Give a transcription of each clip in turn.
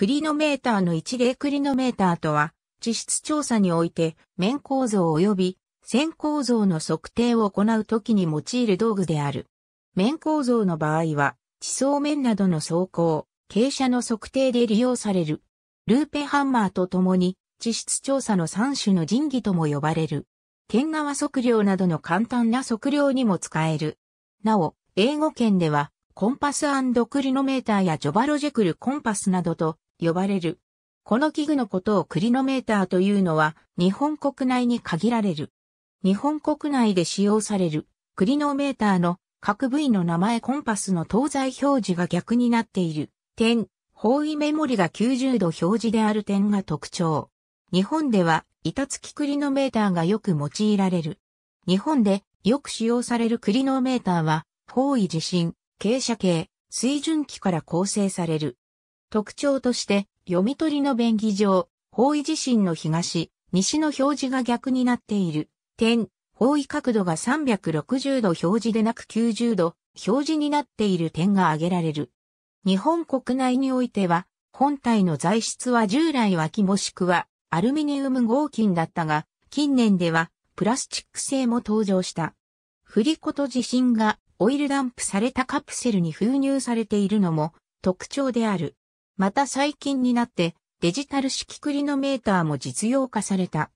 クリノメーターの一例クリノメーターとは、地質調査において、面構造及び線構造の測定を行うときに用いる道具である。面構造の場合は、地層面などの走行、傾斜の測定で利用される。ルーペハンマーとともに、地質調査の3種の神器とも呼ばれる。県側測量などの簡単な測量にも使える。なお、英語圏では、コンパスクリノメーターやジョバロジェクルコンパスなどと呼ばれる。この器具のことをクリノメーターというのは日本国内に限られる。日本国内で使用されるクリノメーターの各部位の名前コンパスの東西表示が逆になっている点、方位メモリが90度表示である点が特徴。日本では板付きクリノメーターがよく用いられる。日本でよく使用されるクリノメーターは方位地震、傾斜形、水準器から構成される。特徴として、読み取りの便宜上、方位地震の東、西の表示が逆になっている。点、方位角度が360度表示でなく90度表示になっている点が挙げられる。日本国内においては、本体の材質は従来は木もしくはアルミニウム合金だったが、近年ではプラスチック製も登場した。振り子と地震がオイルダンプされたカプセルに封入されているのも特徴である。また最近になってデジタル式クリノメーターも実用化された。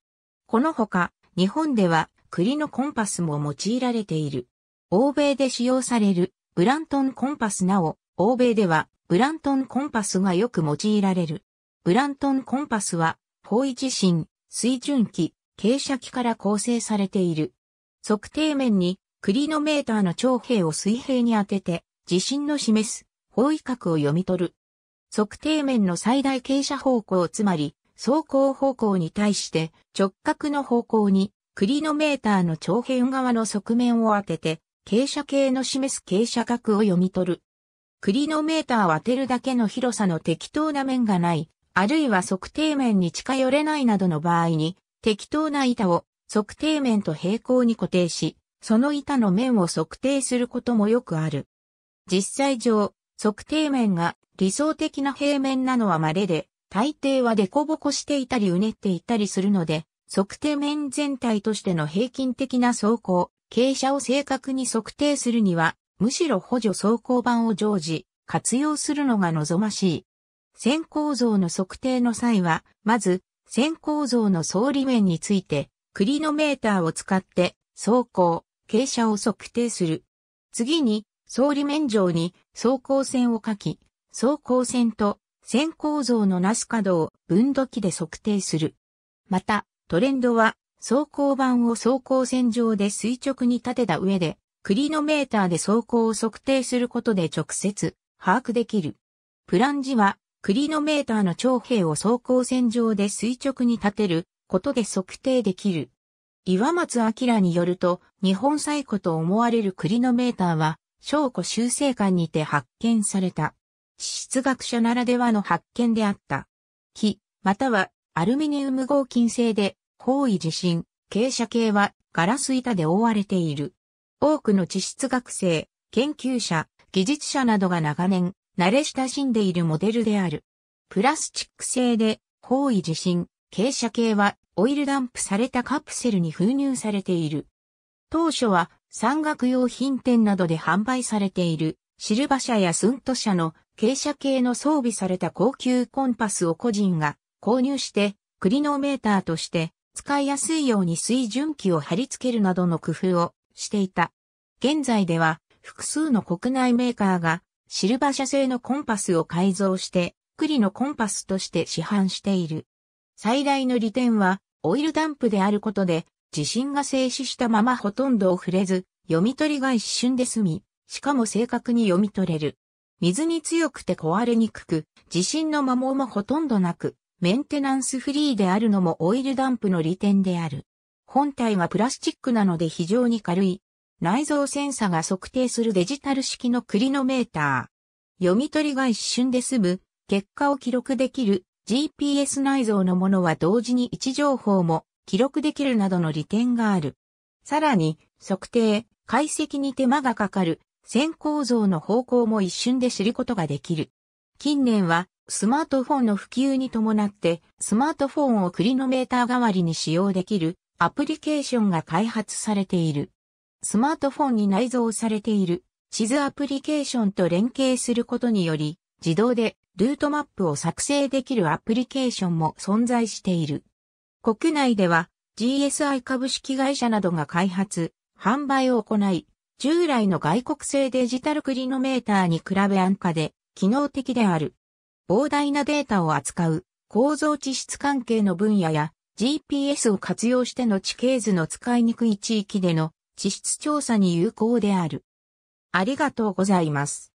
このほか、日本では栗のコンパスも用いられている。欧米で使用されるブラントンコンパスなお、欧米ではブラントンコンパスがよく用いられる。ブラントンコンパスは、方位地震、水準器、傾斜器から構成されている。測定面に、クリノメーターの長平を水平に当てて、地震の示す方位角を読み取る。測定面の最大傾斜方向つまり走行方向に対して直角の方向にクリノメーターの長辺側の側面を当てて傾斜計の示す傾斜角を読み取る。クリノメーターを当てるだけの広さの適当な面がない、あるいは測定面に近寄れないなどの場合に適当な板を測定面と平行に固定し、その板の面を測定することもよくある。実際上、測定面が理想的な平面なのは稀で、大抵は凸凹していたりうねっていたりするので、測定面全体としての平均的な走行、傾斜を正確に測定するには、むしろ補助走行板を常時、活用するのが望ましい。線構造の測定の際は、まず、線構造の総理面について、クリノメーターを使って、走行、傾斜を測定する。次に、総理面上に走行線を書き、走行線と線構造のナス角を分度器で測定する。また、トレンドは走行板を走行線上で垂直に立てた上で、クリノメーターで走行を測定することで直接把握できる。プランジはクリノメーターの長兵を走行線上で垂直に立てることで測定できる。岩松明によると、日本最古と思われるクリノメーターは、小古修正館にて発見された。地質学者ならではの発見であった。木、またはアルミニウム合金製で、方位地震、傾斜系はガラス板で覆われている。多くの地質学生、研究者、技術者などが長年、慣れ親しんでいるモデルである。プラスチック製で、方位地震、傾斜系はオイルダンプされたカプセルに封入されている。当初は山岳用品店などで販売されているシルバ社やスント社の傾斜系の装備された高級コンパスを個人が購入して、クリノメーターとして使いやすいように水準器を貼り付けるなどの工夫をしていた。現在では複数の国内メーカーがシルバ社製のコンパスを改造してクリノコンパスとして市販している。最大の利点はオイルダンプであることで地震が静止したままほとんどを触れず読み取りが一瞬で済み、しかも正確に読み取れる。水に強くて壊れにくく、地震の摩耗もほとんどなく、メンテナンスフリーであるのもオイルダンプの利点である。本体はプラスチックなので非常に軽い。内蔵センサが測定するデジタル式のクリノメーター。読み取りが一瞬で済む、結果を記録できる GPS 内蔵のものは同時に位置情報も記録できるなどの利点がある。さらに、測定、解析に手間がかかる線構造の方向も一瞬で知ることができる。近年はスマートフォンの普及に伴ってスマートフォンをクリノメーター代わりに使用できるアプリケーションが開発されている。スマートフォンに内蔵されている地図アプリケーションと連携することにより自動でルートマップを作成できるアプリケーションも存在している。国内では GSI 株式会社などが開発、販売を行い、従来の外国製デジタルクリノメーターに比べ安価で機能的である。膨大なデータを扱う構造地質関係の分野や GPS を活用しての地形図の使いにくい地域での地質調査に有効である。ありがとうございます。